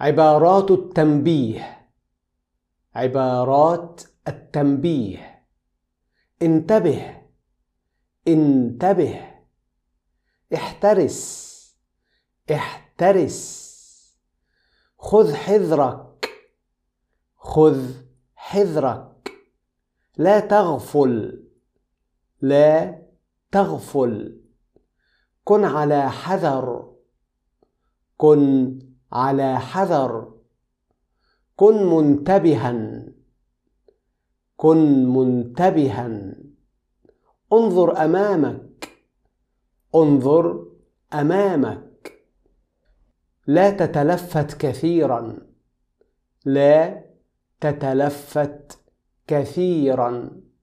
عبارات التنبيه عبارات التنبيه انتبه انتبه احترس احترس خذ حذرك خذ حذرك لا تغفل لا تغفل كن على حذر كن على حذر كن منتبها كن منتبها انظر امامك انظر امامك لا تتلفت كثيرا لا تتلفت كثيرا